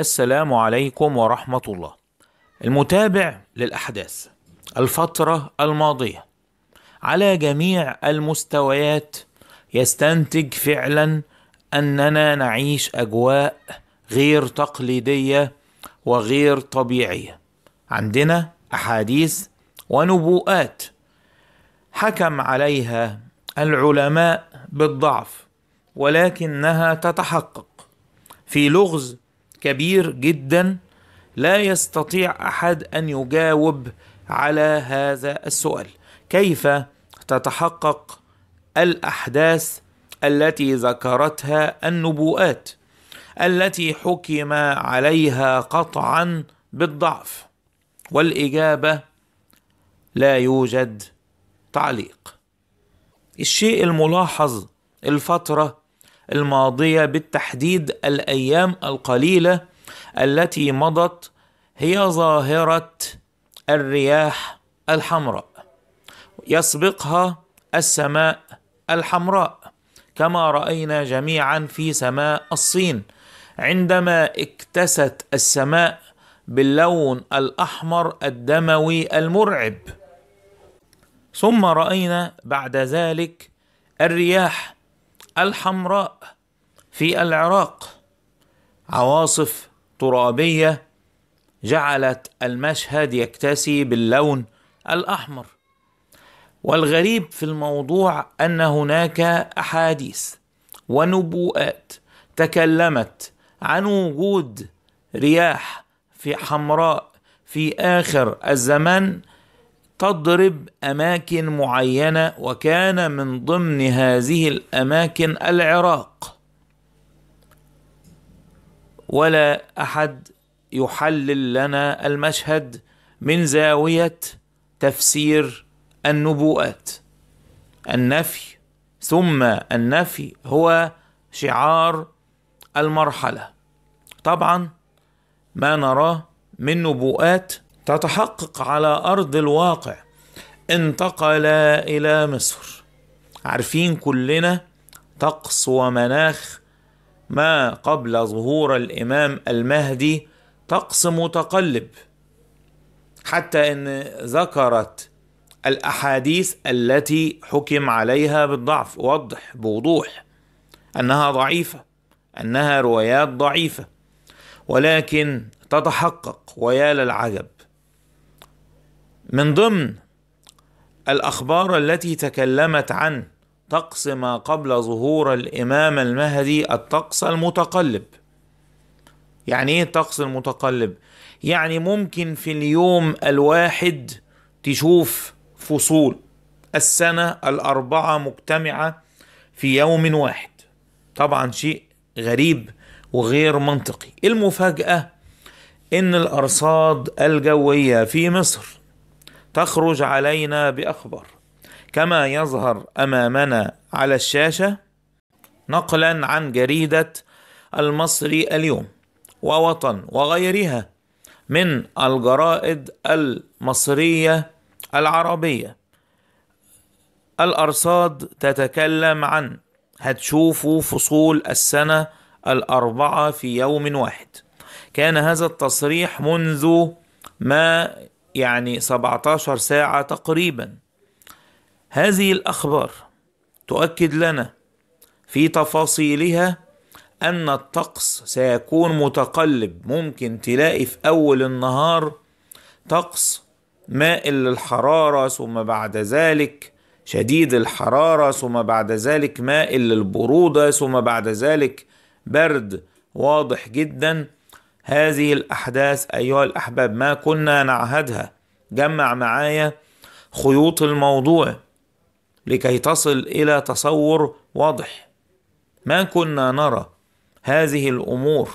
السلام عليكم ورحمة الله المتابع للأحداث الفترة الماضية على جميع المستويات يستنتج فعلا أننا نعيش أجواء غير تقليدية وغير طبيعية عندنا أحاديث ونبوءات حكم عليها العلماء بالضعف ولكنها تتحقق في لغز كبير جدا لا يستطيع احد ان يجاوب على هذا السؤال كيف تتحقق الاحداث التي ذكرتها النبوءات التي حكم عليها قطعا بالضعف والاجابه لا يوجد تعليق الشيء الملاحظ الفتره الماضيه بالتحديد الايام القليله التي مضت هي ظاهره الرياح الحمراء يسبقها السماء الحمراء كما راينا جميعا في سماء الصين عندما اكتست السماء باللون الاحمر الدموي المرعب ثم راينا بعد ذلك الرياح الحمراء في العراق عواصف ترابيه جعلت المشهد يكتسي باللون الاحمر والغريب في الموضوع ان هناك احاديث ونبوءات تكلمت عن وجود رياح في حمراء في اخر الزمان تضرب اماكن معينه وكان من ضمن هذه الاماكن العراق ولا احد يحلل لنا المشهد من زاويه تفسير النبوءات النفي ثم النفي هو شعار المرحله طبعا ما نراه من نبوءات تتحقق على أرض الواقع انتقل إلى مصر عارفين كلنا طقس ومناخ ما قبل ظهور الإمام المهدي طقس متقلب حتى ان ذكرت الاحاديث التي حكم عليها بالضعف وضح بوضوح انها ضعيفه انها روايات ضعيفه ولكن تتحقق ويا للعجب من ضمن الاخبار التي تكلمت عن طقس ما قبل ظهور الامام المهدي الطقس المتقلب يعني ايه الطقس المتقلب يعني ممكن في اليوم الواحد تشوف فصول السنه الاربعه مجتمعه في يوم واحد طبعا شيء غريب وغير منطقي المفاجاه ان الارصاد الجويه في مصر تخرج علينا بأخبار كما يظهر أمامنا على الشاشة نقلا عن جريدة المصري اليوم ووطن وغيرها من الجرائد المصرية العربية الأرصاد تتكلم عن هتشوفوا فصول السنة الأربعة في يوم واحد كان هذا التصريح منذ ما يعني 17 ساعة تقريبا هذه الأخبار تؤكد لنا في تفاصيلها أن الطقس سيكون متقلب ممكن تلاقي في أول النهار طقس مائل للحرارة ثم بعد ذلك شديد الحرارة ثم بعد ذلك مائل للبرودة ثم بعد ذلك برد واضح جدا هذه الأحداث أيها الأحباب ما كنا نعهدها جمع معايا خيوط الموضوع لكي تصل إلى تصور واضح ما كنا نرى هذه الأمور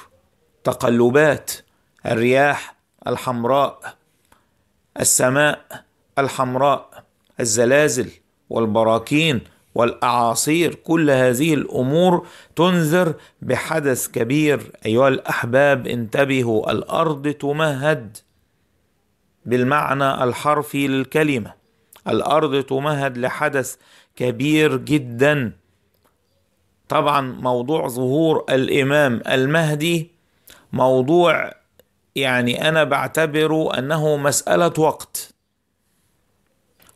تقلبات الرياح الحمراء السماء الحمراء الزلازل والبراكين والاعاصير كل هذه الامور تنذر بحدث كبير ايها الاحباب انتبهوا الارض تمهد بالمعنى الحرفي للكلمه الارض تمهد لحدث كبير جدا طبعا موضوع ظهور الامام المهدي موضوع يعني انا بعتبره انه مساله وقت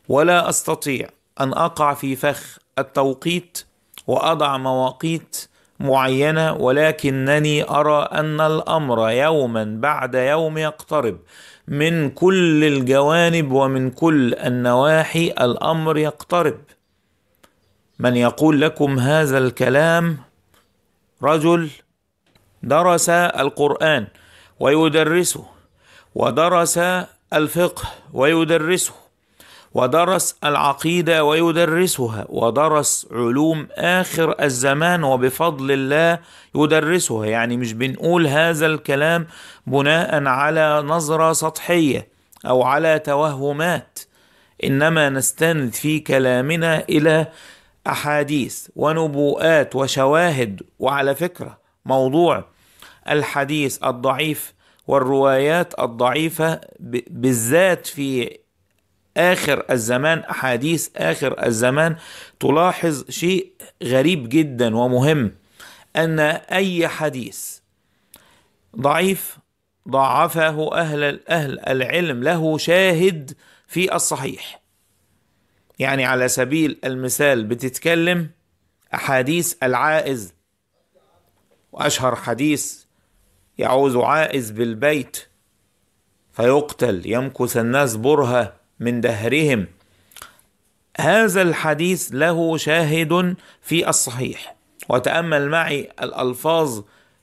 ولا استطيع ان اقع في فخ التوقيت واضع مواقيت معينه ولكنني ارى ان الامر يوما بعد يوم يقترب من كل الجوانب ومن كل النواحي الامر يقترب من يقول لكم هذا الكلام رجل درس القران ويدرسه ودرس الفقه ويدرسه ودرس العقيده ويدرسها ودرس علوم اخر الزمان وبفضل الله يدرسها يعني مش بنقول هذا الكلام بناء على نظره سطحيه او على توهمات انما نستند في كلامنا الى احاديث ونبوءات وشواهد وعلى فكره موضوع الحديث الضعيف والروايات الضعيفه بالذات في آخر الزمان أحاديث آخر الزمان تلاحظ شيء غريب جدا ومهم أن أي حديث ضعيف ضعفه أهل أهل العلم له شاهد في الصحيح يعني على سبيل المثال بتتكلم أحاديث العائز وأشهر حديث يعوز عائز بالبيت فيقتل يمكث الناس برهة من دهرهم هذا الحديث له شاهد في الصحيح وتامل معي الالفاظ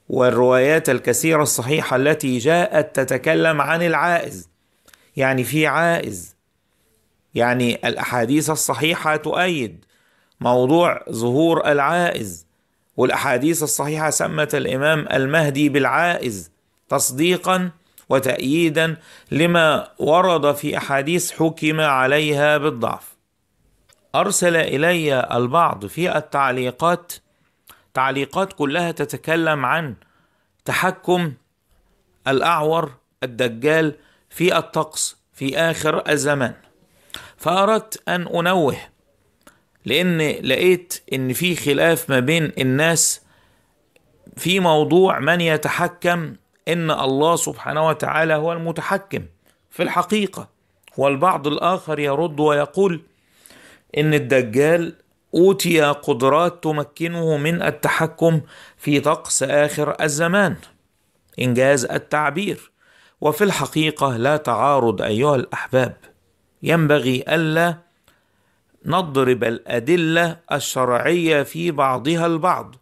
والروايات الكثيره الصحيحه التي جاءت تتكلم عن العائز يعني في عائز يعني الاحاديث الصحيحه تؤيد موضوع ظهور العائز والاحاديث الصحيحه سمت الامام المهدي بالعائز تصديقا وتأييدا لما ورد في أحاديث حكم عليها بالضعف أرسل إلي البعض في التعليقات تعليقات كلها تتكلم عن تحكم الأعور الدجال في الطقس في آخر الزمان فأردت أن أنوه لأن لقيت إن في خلاف ما بين الناس في موضوع من يتحكم ان الله سبحانه وتعالى هو المتحكم في الحقيقه والبعض الاخر يرد ويقول ان الدجال اوتي قدرات تمكنه من التحكم في طقس اخر الزمان انجاز التعبير وفي الحقيقه لا تعارض ايها الاحباب ينبغي الا نضرب الادله الشرعيه في بعضها البعض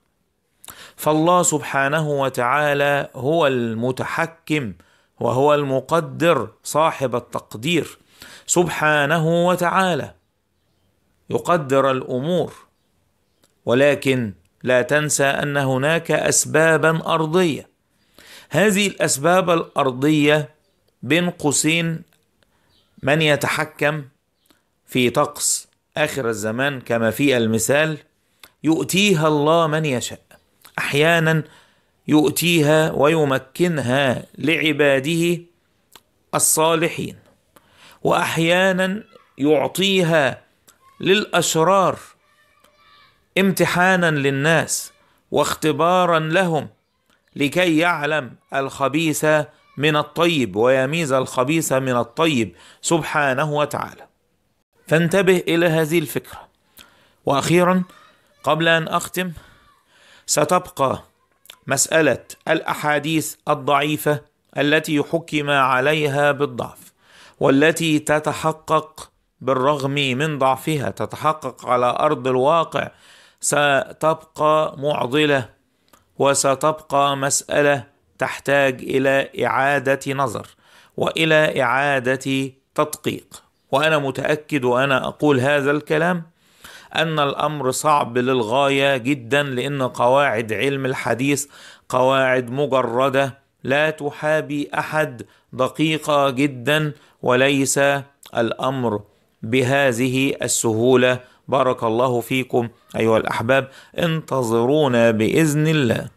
فالله سبحانه وتعالى هو المتحكم وهو المقدر صاحب التقدير سبحانه وتعالى يقدر الامور ولكن لا تنسى ان هناك اسبابا ارضيه هذه الاسباب الارضيه بين قوسين من يتحكم في طقس اخر الزمان كما في المثال يؤتيها الله من يشاء احيانا يؤتيها ويمكنها لعباده الصالحين واحيانا يعطيها للاشرار امتحانا للناس واختبارا لهم لكي يعلم الخبيث من الطيب ويميز الخبيث من الطيب سبحانه وتعالى فانتبه الى هذه الفكره واخيرا قبل ان اختم ستبقى مسألة الأحاديث الضعيفة التي حكم عليها بالضعف والتي تتحقق بالرغم من ضعفها تتحقق على أرض الواقع ستبقى معضلة وستبقى مسألة تحتاج إلى إعادة نظر وإلى إعادة تدقيق وأنا متأكد وأنا أقول هذا الكلام ان الامر صعب للغايه جدا لان قواعد علم الحديث قواعد مجرده لا تحابي احد دقيقه جدا وليس الامر بهذه السهوله بارك الله فيكم ايها الاحباب انتظرونا باذن الله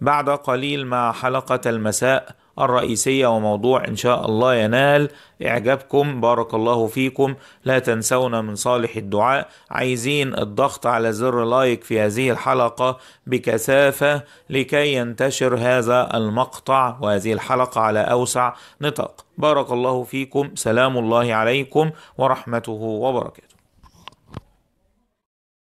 بعد قليل مع حلقه المساء الرئيسية وموضوع إن شاء الله ينال إعجابكم بارك الله فيكم لا تنسونا من صالح الدعاء عايزين الضغط على زر لايك في هذه الحلقة بكثافة لكي ينتشر هذا المقطع وهذه الحلقة على أوسع نطاق بارك الله فيكم سلام الله عليكم ورحمته وبركاته